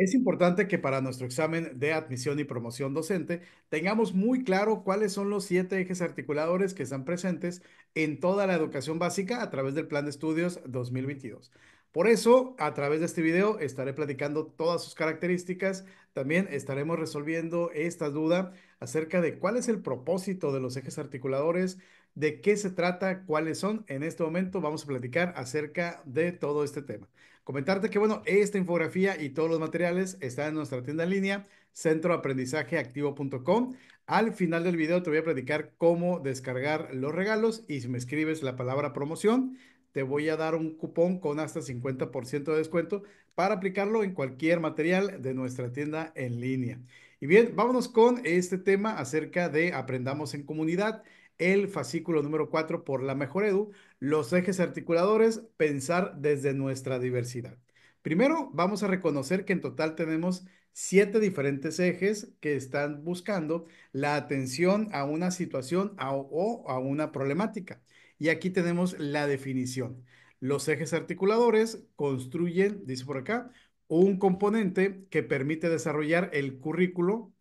Es importante que para nuestro examen de admisión y promoción docente tengamos muy claro cuáles son los siete ejes articuladores que están presentes en toda la educación básica a través del Plan de Estudios 2022. Por eso, a través de este video estaré platicando todas sus características, también estaremos resolviendo esta duda acerca de cuál es el propósito de los ejes articuladores, de qué se trata, cuáles son. En este momento vamos a platicar acerca de todo este tema. Comentarte que, bueno, esta infografía y todos los materiales están en nuestra tienda en línea, centroaprendizajeactivo.com. Al final del video te voy a platicar cómo descargar los regalos y si me escribes la palabra promoción, te voy a dar un cupón con hasta 50% de descuento para aplicarlo en cualquier material de nuestra tienda en línea. Y bien, vámonos con este tema acerca de Aprendamos en Comunidad, el fascículo número 4 por la Mejor Edu, los ejes articuladores, pensar desde nuestra diversidad. Primero, vamos a reconocer que en total tenemos siete diferentes ejes que están buscando la atención a una situación o a una problemática. Y aquí tenemos la definición. Los ejes articuladores construyen, dice por acá, un componente que permite desarrollar el currículo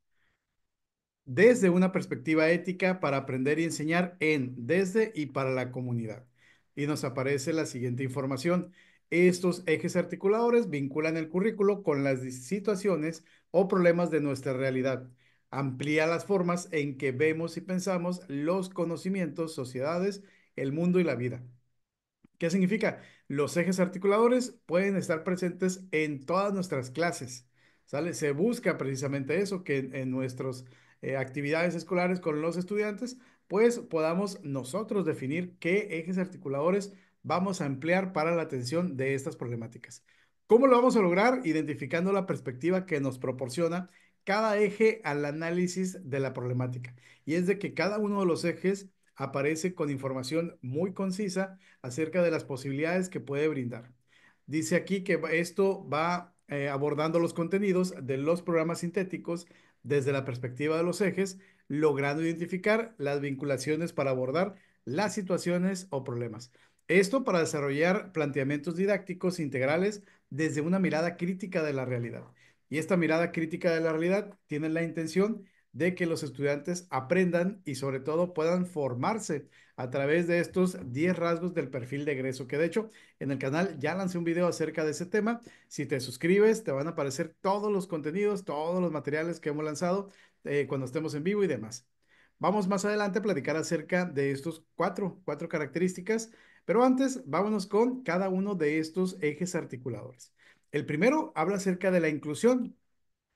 desde una perspectiva ética para aprender y enseñar en, desde y para la comunidad y nos aparece la siguiente información. Estos ejes articuladores vinculan el currículo con las situaciones o problemas de nuestra realidad. Amplía las formas en que vemos y pensamos los conocimientos, sociedades, el mundo y la vida. ¿Qué significa? Los ejes articuladores pueden estar presentes en todas nuestras clases. ¿sale? Se busca precisamente eso, que en, en nuestros eh, actividades escolares con los estudiantes, pues podamos nosotros definir qué ejes articuladores vamos a emplear para la atención de estas problemáticas. ¿Cómo lo vamos a lograr? Identificando la perspectiva que nos proporciona cada eje al análisis de la problemática. Y es de que cada uno de los ejes aparece con información muy concisa acerca de las posibilidades que puede brindar. Dice aquí que esto va eh, abordando los contenidos de los programas sintéticos desde la perspectiva de los ejes, logrando identificar las vinculaciones para abordar las situaciones o problemas. Esto para desarrollar planteamientos didácticos integrales desde una mirada crítica de la realidad. Y esta mirada crítica de la realidad tiene la intención de que los estudiantes aprendan y sobre todo puedan formarse a través de estos 10 rasgos del perfil de egreso, que de hecho en el canal ya lancé un video acerca de ese tema. Si te suscribes, te van a aparecer todos los contenidos, todos los materiales que hemos lanzado eh, cuando estemos en vivo y demás. Vamos más adelante a platicar acerca de estos cuatro, cuatro características, pero antes vámonos con cada uno de estos ejes articuladores. El primero habla acerca de la inclusión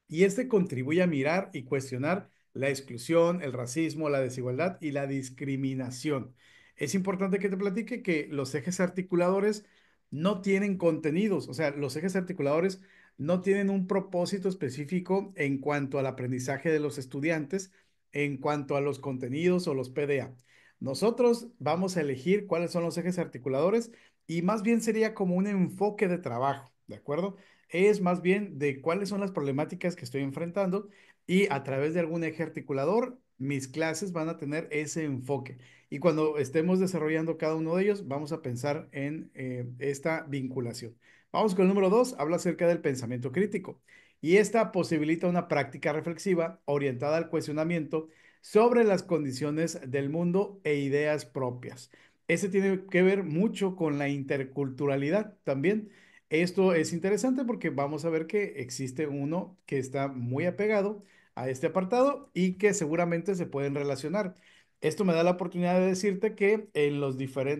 y este contribuye a mirar y cuestionar la exclusión, el racismo, la desigualdad y la discriminación. Es importante que te platique que los ejes articuladores no tienen contenidos, o sea, los ejes articuladores no tienen un propósito específico en cuanto al aprendizaje de los estudiantes, en cuanto a los contenidos o los PDA. Nosotros vamos a elegir cuáles son los ejes articuladores y más bien sería como un enfoque de trabajo, ¿de acuerdo? Es más bien de cuáles son las problemáticas que estoy enfrentando y a través de algún eje articulador, mis clases van a tener ese enfoque. Y cuando estemos desarrollando cada uno de ellos, vamos a pensar en eh, esta vinculación. Vamos con el número dos, habla acerca del pensamiento crítico. Y esta posibilita una práctica reflexiva orientada al cuestionamiento sobre las condiciones del mundo e ideas propias. Ese tiene que ver mucho con la interculturalidad también. Esto es interesante porque vamos a ver que existe uno que está muy apegado a este apartado y que seguramente se pueden relacionar. Esto me da la oportunidad de decirte que en eh, los,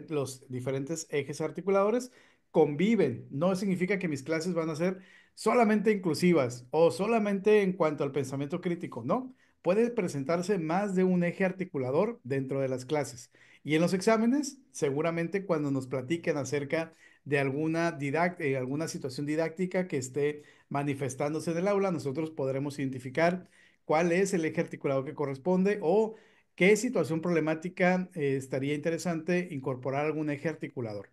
los diferentes ejes articuladores conviven. No significa que mis clases van a ser solamente inclusivas o solamente en cuanto al pensamiento crítico, ¿no? Puede presentarse más de un eje articulador dentro de las clases. Y en los exámenes, seguramente cuando nos platiquen acerca de alguna, eh, alguna situación didáctica que esté manifestándose en el aula, nosotros podremos identificar cuál es el eje articulado que corresponde o qué situación problemática eh, estaría interesante incorporar algún eje articulador.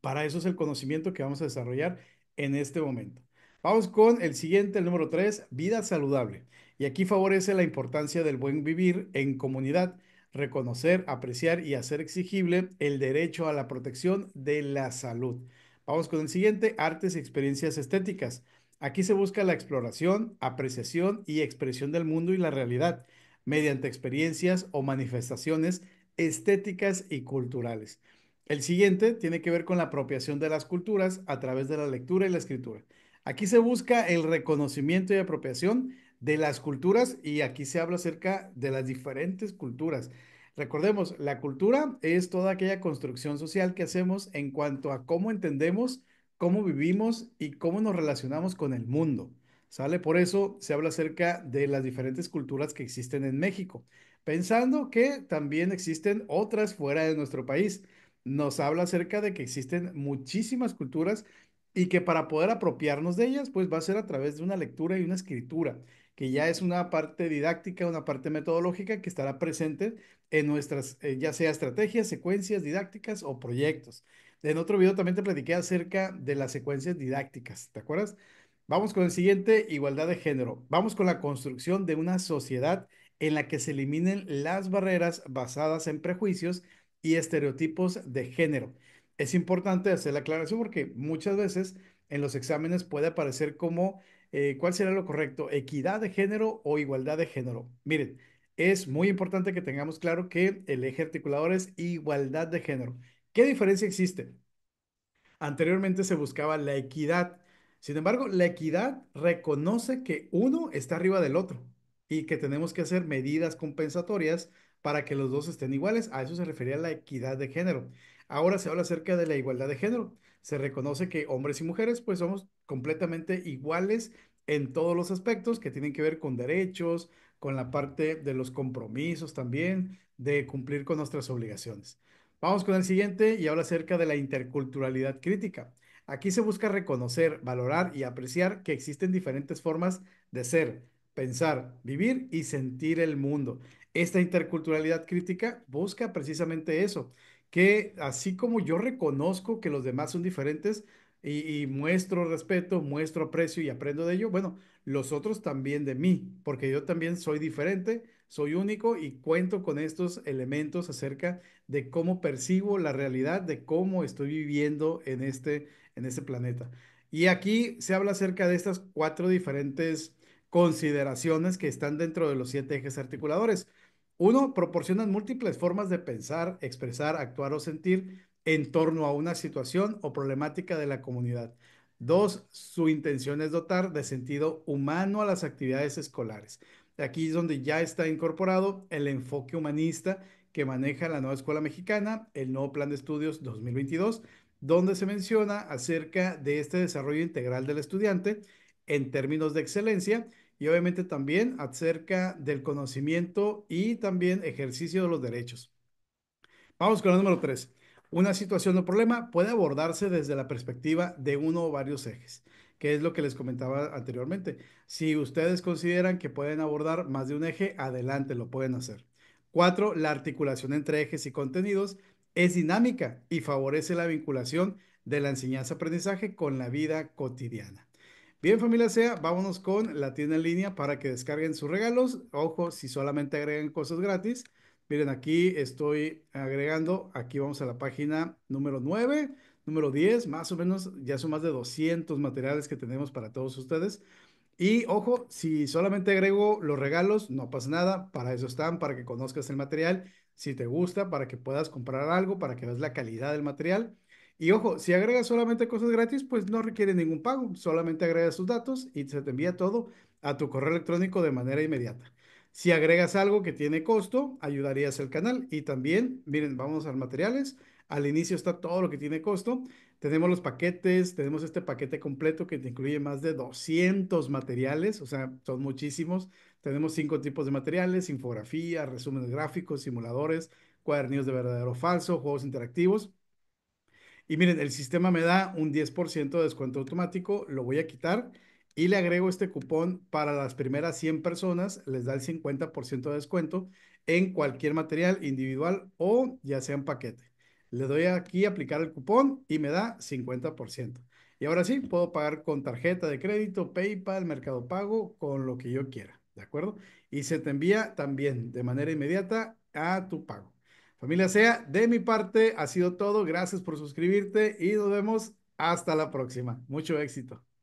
Para eso es el conocimiento que vamos a desarrollar en este momento. Vamos con el siguiente, el número tres, vida saludable. Y aquí favorece la importancia del buen vivir en comunidad reconocer, apreciar y hacer exigible el derecho a la protección de la salud. Vamos con el siguiente, artes y experiencias estéticas. Aquí se busca la exploración, apreciación y expresión del mundo y la realidad mediante experiencias o manifestaciones estéticas y culturales. El siguiente tiene que ver con la apropiación de las culturas a través de la lectura y la escritura. Aquí se busca el reconocimiento y apropiación de las culturas y aquí se habla acerca de las diferentes culturas. Recordemos, la cultura es toda aquella construcción social que hacemos en cuanto a cómo entendemos, cómo vivimos y cómo nos relacionamos con el mundo. ¿Sale? Por eso se habla acerca de las diferentes culturas que existen en México, pensando que también existen otras fuera de nuestro país. Nos habla acerca de que existen muchísimas culturas y que para poder apropiarnos de ellas, pues va a ser a través de una lectura y una escritura que ya es una parte didáctica, una parte metodológica que estará presente en nuestras, eh, ya sea estrategias, secuencias didácticas o proyectos. En otro video también te platiqué acerca de las secuencias didácticas, ¿te acuerdas? Vamos con el siguiente, igualdad de género. Vamos con la construcción de una sociedad en la que se eliminen las barreras basadas en prejuicios y estereotipos de género. Es importante hacer la aclaración porque muchas veces en los exámenes puede aparecer como, eh, ¿cuál será lo correcto? ¿Equidad de género o igualdad de género? Miren, es muy importante que tengamos claro que el eje articulador es igualdad de género. ¿Qué diferencia existe? Anteriormente se buscaba la equidad. Sin embargo, la equidad reconoce que uno está arriba del otro y que tenemos que hacer medidas compensatorias para que los dos estén iguales. A eso se refería la equidad de género. Ahora se habla acerca de la igualdad de género se reconoce que hombres y mujeres pues somos completamente iguales en todos los aspectos que tienen que ver con derechos, con la parte de los compromisos también, de cumplir con nuestras obligaciones. Vamos con el siguiente y habla acerca de la interculturalidad crítica. Aquí se busca reconocer, valorar y apreciar que existen diferentes formas de ser, pensar, vivir y sentir el mundo. Esta interculturalidad crítica busca precisamente eso, que así como yo reconozco que los demás son diferentes y, muestro respeto, muestro aprecio y aprendo de ello, bueno, los otros también de mí, porque yo también soy diferente, soy único y cuento con estos elementos acerca de cómo percibo la realidad, de cómo estoy viviendo en este, en este planeta. Y aquí se habla acerca de estas cuatro diferentes consideraciones que están dentro de los siete ejes articuladores. Uno, proporcionan múltiples formas de pensar, expresar, actuar o sentir en torno a una situación o problemática de la comunidad. Dos, su intención es dotar de sentido humano a las actividades escolares. Aquí es donde ya está incorporado el enfoque humanista que maneja la nueva escuela mexicana, el nuevo plan de estudios 2022, donde se menciona acerca de este desarrollo integral del estudiante en términos de excelencia y obviamente también acerca del conocimiento y también ejercicio de los derechos. Vamos con el número 3. Una situación o problema puede abordarse desde la perspectiva de uno o varios ejes, que es lo que les comentaba anteriormente. Si ustedes consideran que pueden abordar más de un eje, adelante, lo pueden hacer. Cuatro, La articulación entre ejes y contenidos es dinámica y favorece la vinculación de la enseñanza-aprendizaje con la vida cotidiana. Bien, familia SEA, vámonos con la tienda en línea para que descarguen sus regalos. Ojo, si solamente agregan cosas gratis. Miren, aquí estoy agregando, aquí vamos a la página número 9, número 10, más o menos, ya son más de 200 materiales que tenemos para todos ustedes. Y ojo, si solamente agrego los regalos, no pasa nada, para eso están, para que conozcas el material, si te gusta, para que puedas comprar algo, para que veas la calidad del material. Y ojo, si agregas solamente cosas gratis, pues no requiere ningún pago, solamente agregas tus datos y se te envía todo a tu correo electrónico de manera inmediata. Si agregas algo que tiene costo, ayudarías al canal. Y también, miren, vamos a materiales. Al inicio está todo lo que tiene costo. Tenemos los paquetes, tenemos este paquete completo que te incluye más de 200 materiales, o sea, son muchísimos. Tenemos cinco tipos de materiales, infografía, resúmenes gráficos, simuladores, cuadernillos de verdadero o falso, juegos interactivos. Y miren, el sistema me da un 10% de descuento automático, lo voy a quitar y le agrego este cupón para las primeras 100 personas, les da el 50% de descuento en cualquier material individual o ya sea en paquete. Le doy aquí aplicar el cupón y me da 50%. Y ahora sí, puedo pagar con tarjeta de crédito, PayPal, Mercado Pago, con lo que yo quiera, ¿de acuerdo? Y se te envía también de manera inmediata a tu pago. Familia Sea, de mi parte ha sido todo. Gracias por suscribirte y nos vemos hasta la próxima. Mucho éxito.